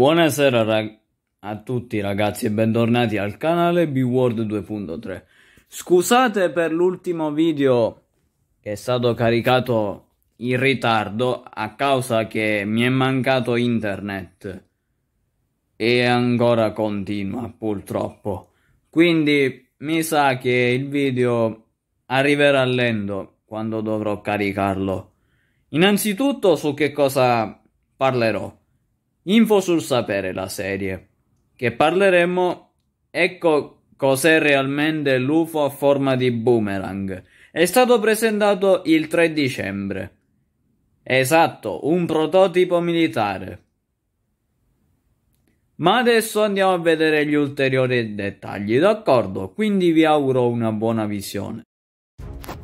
Buonasera rag- a tutti ragazzi e bentornati al canale B-World 2.3 Scusate per l'ultimo video che è stato caricato in ritardo a causa che mi è mancato internet e ancora continua purtroppo quindi mi sa che il video arriverà lento quando dovrò caricarlo innanzitutto su che cosa parlerò Info sul sapere, la serie, che parleremo, ecco cos'è realmente l'UFO a forma di boomerang. È stato presentato il 3 dicembre. Esatto, un prototipo militare. Ma adesso andiamo a vedere gli ulteriori dettagli, d'accordo? Quindi vi auguro una buona visione.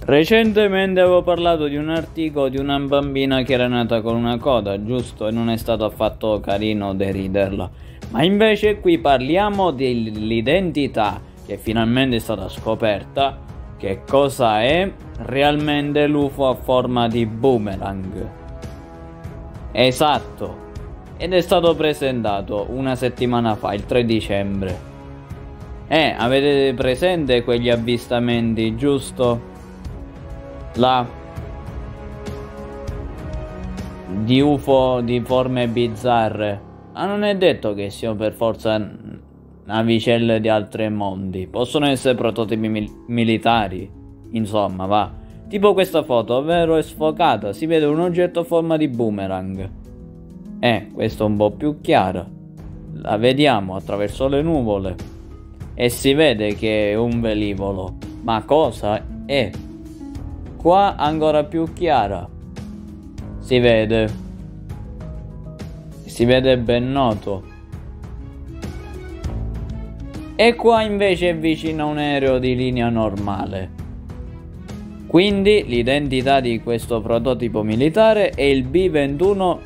Recentemente avevo parlato di un articolo di una bambina che era nata con una coda, giusto? E non è stato affatto carino deriderla. Ma invece qui parliamo dell'identità che finalmente è stata scoperta. Che cosa è realmente l'UFO a forma di boomerang? Esatto. Ed è stato presentato una settimana fa, il 3 dicembre. Eh, avete presente quegli avvistamenti, giusto? La di UFO di forme bizzarre. Ma non è detto che siano per forza navicelle di altri mondi. Possono essere prototipi mil militari. Insomma, va. Tipo questa foto, ovvero è sfocata. Si vede un oggetto a forma di boomerang. Eh, questo è un po' più chiaro. La vediamo attraverso le nuvole. E si vede che è un velivolo. Ma cosa è? qua ancora più chiara. Si vede. Si vede ben noto. E qua invece è vicino a un aereo di linea normale. Quindi l'identità di questo prototipo militare è il B-21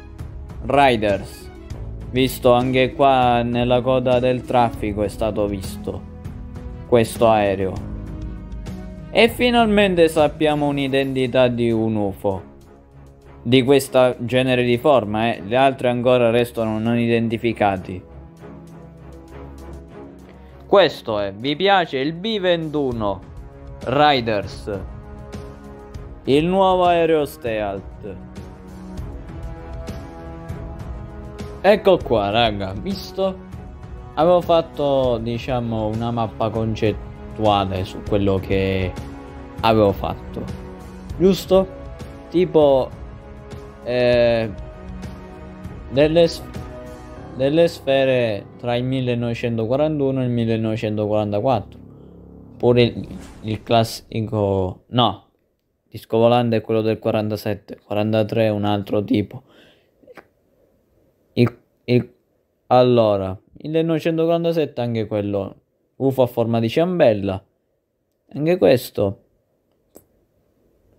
Riders. Visto anche qua nella coda del traffico è stato visto questo aereo. E finalmente sappiamo un'identità di un UFO. Di questo genere di forma, eh? le altre ancora restano non identificati. Questo è, vi piace il B-21 Riders, il nuovo aereo Stealth. Ecco qua raga, visto? Avevo fatto diciamo una mappa concettuale attuale su quello che avevo fatto. Giusto? Tipo... Eh, nelle, nelle sfere tra il 1941 e il 1944. Pure il, il classico... No, disco volante è quello del 47, 43 è un altro tipo. Il, il, allora, 1947 anche quello UFO a forma di ciambella. Anche questo.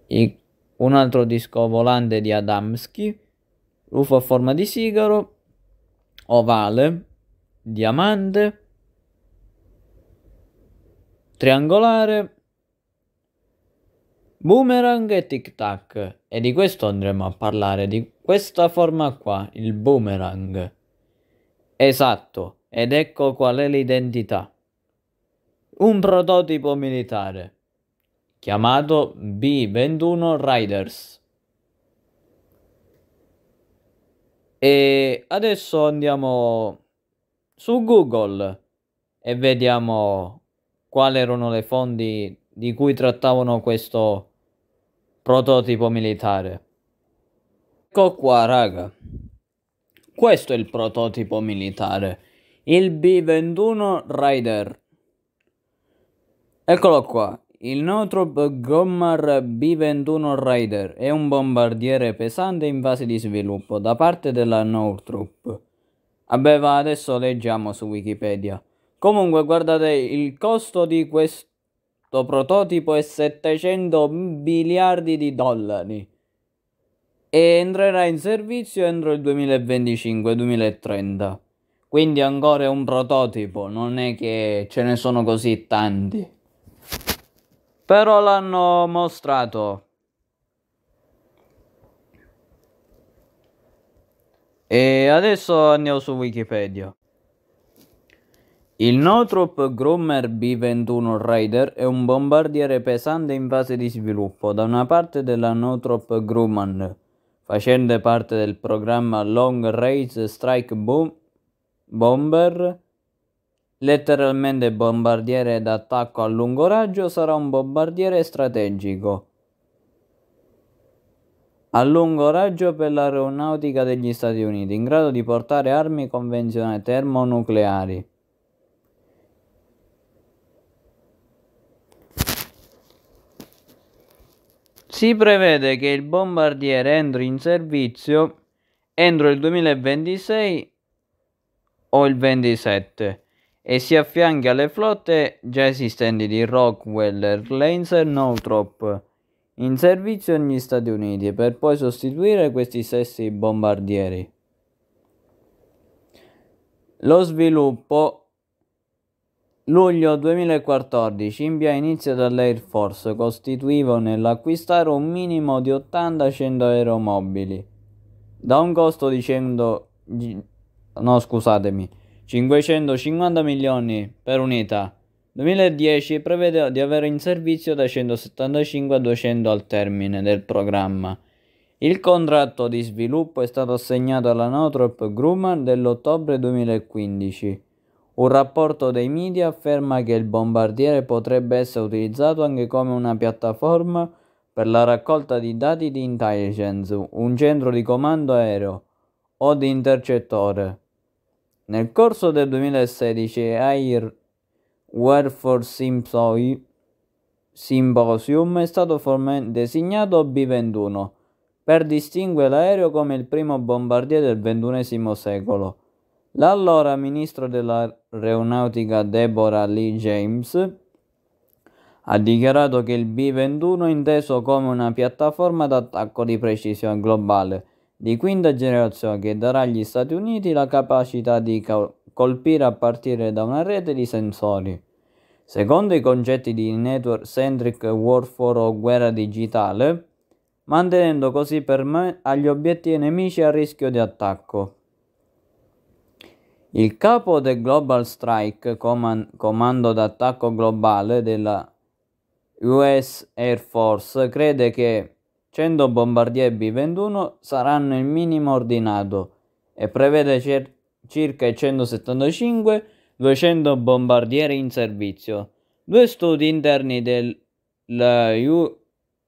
I, un altro disco volante di Adamski. UFO a forma di sigaro. Ovale. Diamante. Triangolare. Boomerang e tic tac. E di questo andremo a parlare, di questa forma qua, il boomerang. Esatto, ed ecco qual è l'identità un prototipo militare chiamato B-21 Riders. E adesso andiamo su Google e vediamo quali erano le fonti di cui trattavano questo prototipo militare. Ecco qua, raga. Questo è il prototipo militare, il B-21 Rider Eccolo qua, il Northrop Grumman B-21 Raider è un bombardiere pesante in fase di sviluppo da parte della Northrop. Vabbè, va, adesso leggiamo su Wikipedia. Comunque, guardate, il costo di questo prototipo è 700 miliardi di dollari e entrerà in servizio entro il 2025-2030. Quindi ancora è un prototipo, non è che ce ne sono così tanti però l'hanno mostrato. E adesso andiamo su Wikipedia. Il Northrop Grummer B-21 Raider è un bombardiere pesante in fase di sviluppo da una parte della Northrop Grumman, facente parte del programma Long Range Strike Boom Bomber Letteralmente bombardiere d'attacco a lungo raggio sarà un bombardiere strategico a lungo raggio per l'aeronautica degli Stati Uniti, in grado di portare armi convenzionali termonucleari. Si prevede che il bombardiere entri in servizio entro il 2026 o il 27 e si affianca alle flotte già esistenti di Rockwell, Lancer e Northrop in servizio negli Stati Uniti per poi sostituire questi stessi bombardieri. Lo sviluppo luglio 2014 in via inizio dall'Air Force costituiva nell'acquistare un minimo di 80-100 aeromobili da un costo di 100 no scusatemi 550 milioni per unità. 2010 prevede di avere in servizio da 175 a 200 al termine del programma. Il contratto di sviluppo è stato assegnato alla Northrop Grumman dell'ottobre 2015. Un rapporto dei media afferma che il bombardiere potrebbe essere utilizzato anche come una piattaforma per la raccolta di dati di intelligence, un centro di comando aereo o di intercettore. Nel corso del 2016 ai Warford Symposium è stato formalmente designato B-21 per distinguere l'aereo come il primo bombardiere del XXI secolo. L'allora ministro dell'aeronautica Deborah Lee James ha dichiarato che il B-21 è inteso come una piattaforma d'attacco di precisione globale di quinta generazione che darà agli Stati Uniti la capacità di colpire a partire da una rete di sensori. Secondo i concetti di Network Centric Warfare o guerra digitale, mantenendo così per me agli obiettivi nemici a rischio di attacco. Il capo del Global Strike Command, Comando d'attacco globale della US Air Force crede che 100 bombardier B-21 saranno il minimo ordinato e prevede cer- circa i 175-200 bombardieri in servizio. Due studi interni della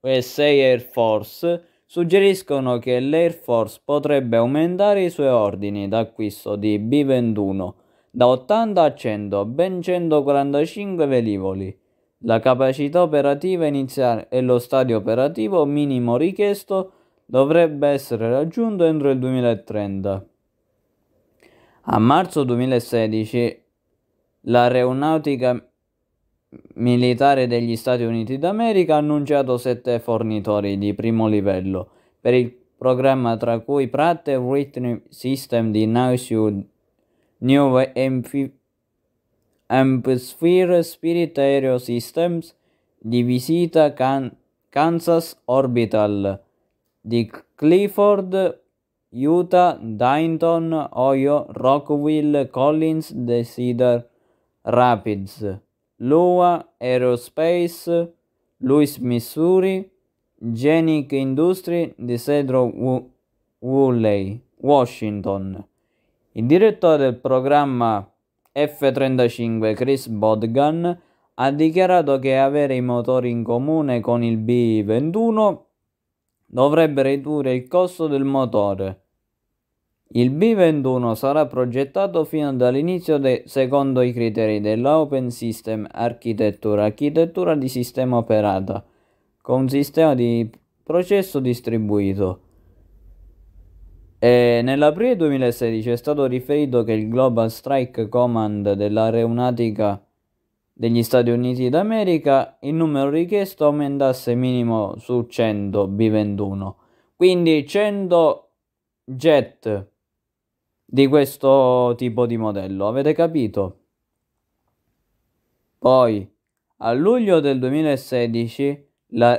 USA Air Force suggeriscono che l'Air Force potrebbe aumentare i suoi ordini d'acquisto di B-21 da 80 a 100, ben 145 velivoli la capacità operativa iniziale e lo stadio operativo minimo richiesto dovrebbe essere raggiunto entro il 2030. A marzo 2016 l'aeronautica militare degli Stati Uniti d'America ha annunciato sette fornitori di primo livello per il programma tra cui Pratt Whitney System di Nausio New Amphibious Amphiphere Spirit Aereo Systems di visita Can Kansas Orbital di Clifford, Utah, Dighton, Ohio, Rockville, Collins, The Cedar Rapids, Lua Aerospace, Louis, Missouri, Genic Industry di Cedro Woolley, Washington. Il direttore del programma F-35 Chris Bodgan ha dichiarato che avere i motori in comune con il B-21 dovrebbe ridurre il costo del motore. Il B-21 sarà progettato fino dall'inizio secondo i criteri dell'Open System Architecture, architettura di sistema operata, con sistema di processo distribuito. E eh, nell'aprile 2016 è stato riferito che il Global Strike Command dell'Aeronautica degli Stati Uniti d'America il numero richiesto aumentasse minimo su 100 B-21. Quindi 100 jet di questo tipo di modello, avete capito? Poi, a luglio del 2016, la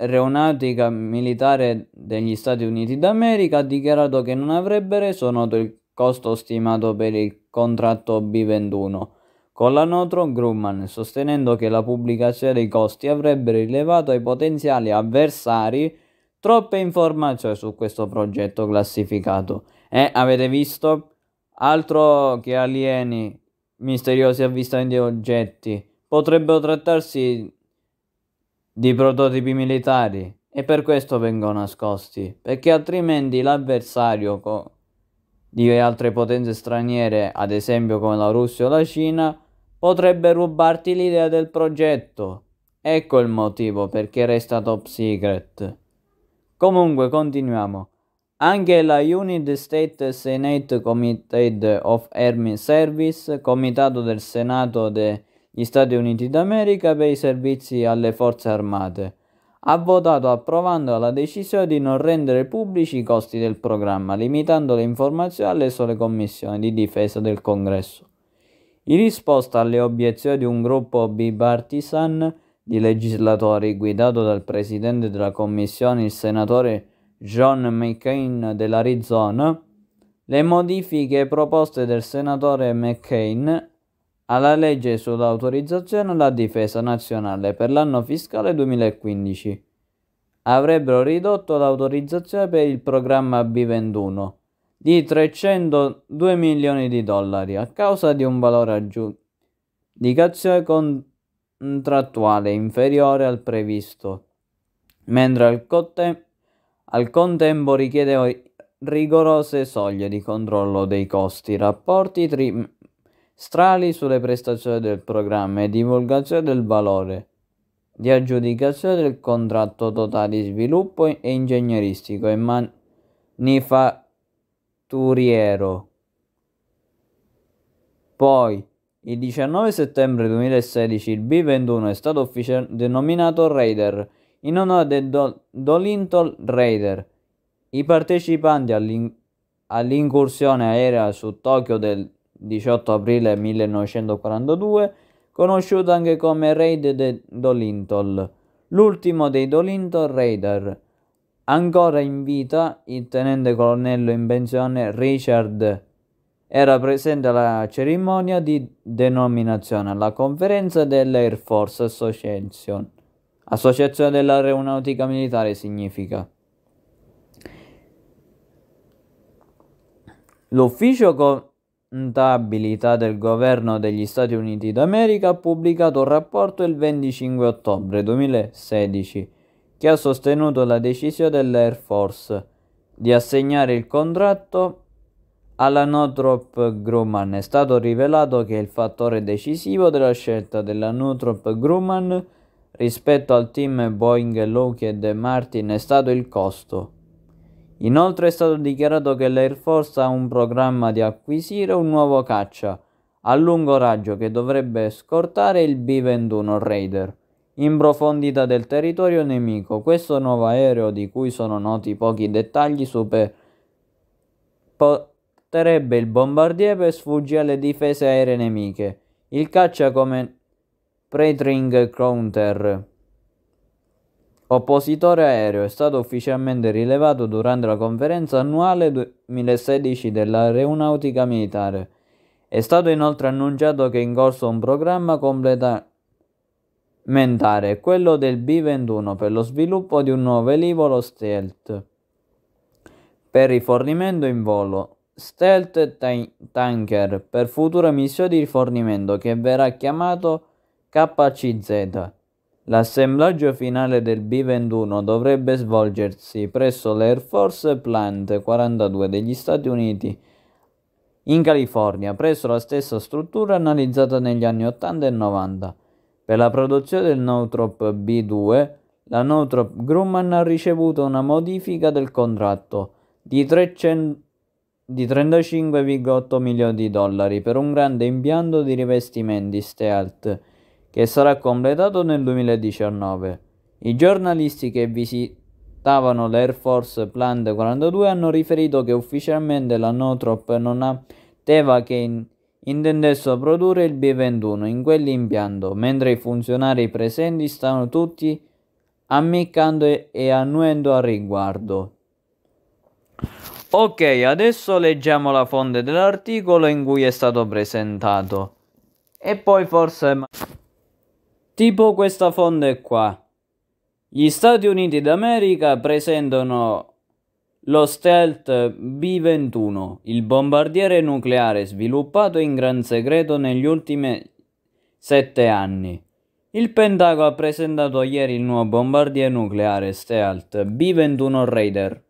Aeronautica Militare degli Stati Uniti d'America ha dichiarato che non avrebbe reso noto il costo stimato per il contratto B21 con la Notron Grumman, sostenendo che la pubblicazione dei costi avrebbe rilevato ai potenziali avversari troppe informazioni su questo progetto classificato. E eh, avete visto? Altro che alieni, misteriosi avvistamenti di oggetti. Potrebbero trattarsi di prototipi militari e per questo vengono nascosti, perché altrimenti l'avversario di altre potenze straniere, ad esempio come la Russia o la Cina, potrebbe rubarti l'idea del progetto. Ecco il motivo perché resta top secret. Comunque continuiamo. Anche la United States Senate Committee of Army Service, comitato del Senato de gli Stati Uniti d'America per i servizi alle forze armate. Ha votato approvando la decisione di non rendere pubblici i costi del programma, limitando le informazioni alle sole commissioni di difesa del Congresso. In risposta alle obiezioni di un gruppo bipartisan di legislatori guidato dal presidente della commissione, il senatore John McCain dell'Arizona, le modifiche proposte del senatore McCain alla legge sull'autorizzazione alla difesa nazionale per l'anno fiscale 2015. Avrebbero ridotto l'autorizzazione per il programma B21 di 302 milioni di dollari a causa di un valore aggiudicazione contrattuale inferiore al previsto, mentre al, contem al contempo richiede rigorose soglie di controllo dei costi, rapporti trimestrali strali sulle prestazioni del programma e divulgazione del valore di aggiudicazione del contratto totale di sviluppo e ingegneristico e manifatturiero. Poi, il 19 settembre 2016 il B-21 è stato ufficialmente denominato Raider in onore del Do- Dolintol Raider. I partecipanti all'in- all'incursione aerea su Tokyo del 18 aprile 1942, conosciuto anche come Raid de Dolintol, l'ultimo dei Dolintol Raider. Ancora in vita, il tenente colonnello in pensione Richard era presente alla cerimonia di denominazione alla conferenza dell'Air Force Association. Associazione dell'aeronautica militare significa. L'ufficio co- contabilità del governo degli Stati Uniti d'America ha pubblicato un rapporto il 25 ottobre 2016 che ha sostenuto la decisione dell'Air Force di assegnare il contratto alla Northrop Grumman. È stato rivelato che il fattore decisivo della scelta della Northrop Grumman rispetto al team Boeing Lockheed Martin è stato il costo Inoltre è stato dichiarato che l'Air Force ha un programma di acquisire un nuovo caccia a lungo raggio che dovrebbe scortare il B-21 Raider in profondità del territorio nemico. Questo nuovo aereo, di cui sono noti pochi dettagli, superpotterebbe il bombardiere per sfuggire alle difese aeree nemiche. Il caccia come Pretring Counter Oppositore aereo è stato ufficialmente rilevato durante la conferenza annuale 2016 dell'aeronautica militare. È stato inoltre annunciato che è in corso un programma complementare, quello del B-21, per lo sviluppo di un nuovo velivolo stealth per rifornimento in volo, stealth tanker per future missioni di rifornimento che verrà chiamato KCZ. L'assemblaggio finale del B-21 dovrebbe svolgersi presso l'Air Force Plant 42 degli Stati Uniti in California, presso la stessa struttura analizzata negli anni 80 e 90. Per la produzione del Northrop B-2, la Northrop Grumman ha ricevuto una modifica del contratto di, 300, di 35,8 milioni di dollari per un grande impianto di rivestimenti Stealth che sarà completato nel 2019. I giornalisti che visitavano l'Air Force Plant 42 hanno riferito che ufficialmente la Notrop non atteva che in intendessero produrre il B-21 in quell'impianto, mentre i funzionari presenti stanno tutti ammiccando e, e annuendo al riguardo. Ok, adesso leggiamo la fonte dell'articolo in cui è stato presentato. E poi forse... Tipo questa fonte qua. Gli Stati Uniti d'America presentano lo Stealth B-21, il bombardiere nucleare sviluppato in gran segreto negli ultimi sette anni. Il Pentagono ha presentato ieri il nuovo bombardiere nucleare Stealth B-21 Raider,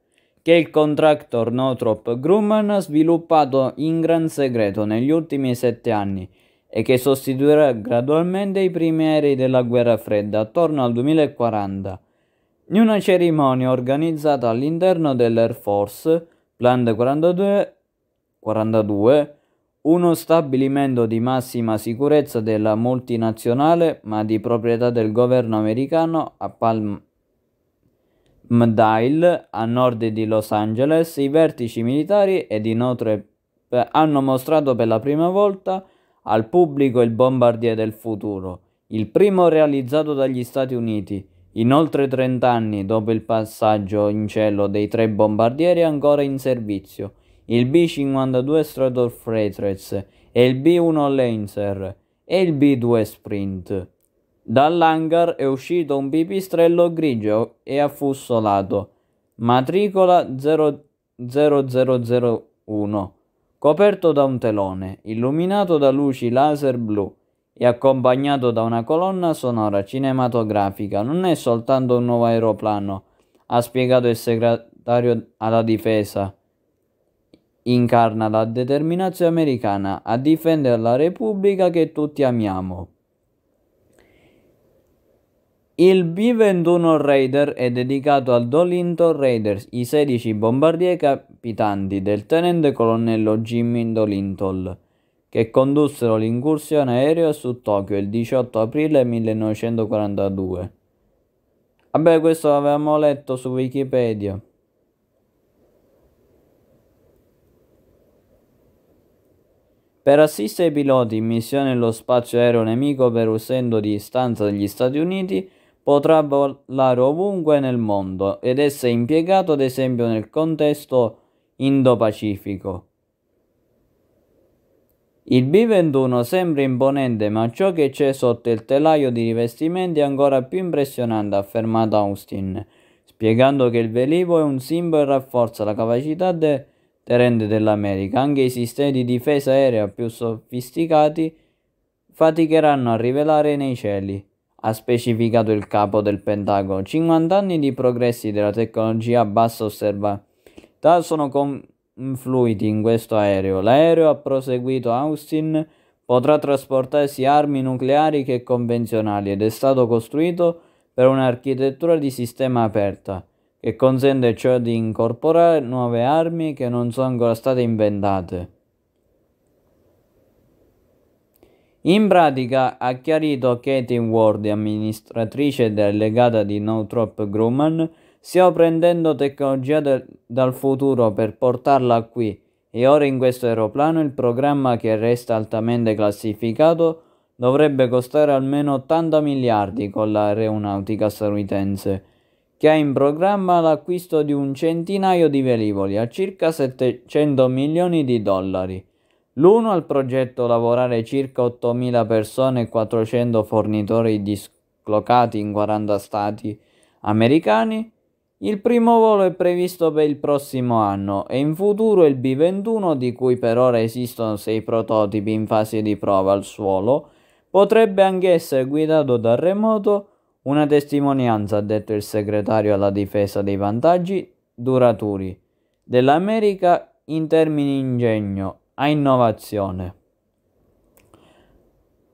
che il contractor Northrop Grumman ha sviluppato in gran segreto negli ultimi sette anni e che sostituirà gradualmente i primi aerei della guerra fredda attorno al 2040. In una cerimonia organizzata all'interno dell'Air Force Plant 42, 42 uno stabilimento di massima sicurezza della multinazionale ma di proprietà del governo americano a Palm Mdail, a nord di Los Angeles, i vertici militari e di hanno mostrato per la prima volta al pubblico il Bombardier del futuro, il primo realizzato dagli Stati Uniti, in oltre 30 anni dopo il passaggio in cielo dei tre bombardieri ancora in servizio, il B-52 Strator Freightress e il B-1 Lancer e il B-2 Sprint. Dall'hangar è uscito un pipistrello grigio e affussolato, matricola 00001 coperto da un telone, illuminato da luci laser blu e accompagnato da una colonna sonora cinematografica, non è soltanto un nuovo aeroplano, ha spiegato il segretario alla difesa. Incarna la determinazione americana a difendere la Repubblica che tutti amiamo. Il B-21 Raider è dedicato al Dolinto Raiders, i 16 bombardieri capitanti del tenente colonnello Jimmy Dolintol, che condussero l'incursione aerea su Tokyo il 18 aprile 1942. Vabbè, questo l'avevamo letto su Wikipedia. Per assistere i piloti in missione nello spazio aereo nemico per uscendo di distanza dagli Stati Uniti, potrà volare ovunque nel mondo ed essere impiegato ad esempio nel contesto Indo-Pacifico. Il B-21 sembra imponente ma ciò che c'è sotto il telaio di rivestimenti è ancora più impressionante, ha affermato Austin, spiegando che il velivolo è un simbolo e rafforza la capacità de terrente dell'America. Anche i sistemi di difesa aerea più sofisticati faticheranno a rivelare nei cieli ha specificato il capo del Pentagono. 50 anni di progressi della tecnologia a bassa osservabilità sono confluiti in questo aereo. L'aereo, ha proseguito Austin, potrà trasportare sia armi nucleari che convenzionali ed è stato costruito per un'architettura di sistema aperta che consente cioè di incorporare nuove armi che non sono ancora state inventate. In pratica ha chiarito Katie Ward, amministratrice delegata di Northrop Grumman, stiamo prendendo tecnologia del, dal futuro per portarla qui e ora in questo aeroplano il programma che resta altamente classificato dovrebbe costare almeno 80 miliardi con l'aeronautica statunitense, che ha in programma l'acquisto di un centinaio di velivoli a circa 700 milioni di dollari L'uno al progetto lavorare circa 8.000 persone e 400 fornitori dislocati in 40 stati americani. Il primo volo è previsto per il prossimo anno e in futuro il B-21, di cui per ora esistono sei prototipi in fase di prova al suolo, potrebbe anche essere guidato da remoto, una testimonianza, ha detto il segretario alla difesa dei vantaggi duraturi dell'America in termini di ingegno a innovazione.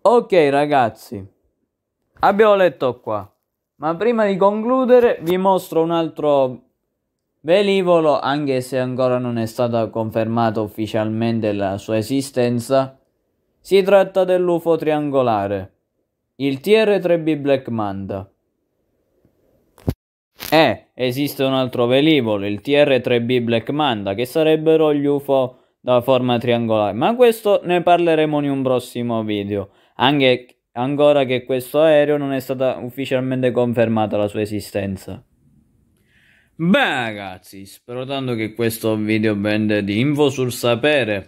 Ok ragazzi, abbiamo letto qua, ma prima di concludere vi mostro un altro velivolo, anche se ancora non è stata confermata ufficialmente la sua esistenza. Si tratta dell'UFO triangolare, il TR-3B Black Manta. Eh, esiste un altro velivolo, il TR-3B Black Manta, che sarebbero gli UFO da forma triangolare, ma questo ne parleremo in un prossimo video, anche ancora che questo aereo non è stata ufficialmente confermata la sua esistenza. Beh ragazzi, spero tanto che questo video vende di info sul sapere.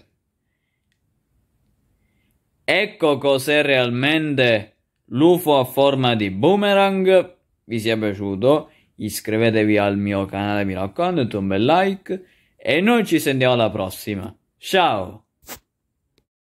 Ecco cos'è realmente l'UFO a forma di boomerang. Vi sia piaciuto? Iscrivetevi al mio canale, mi raccomando, un bel like e noi ci sentiamo alla prossima. 少。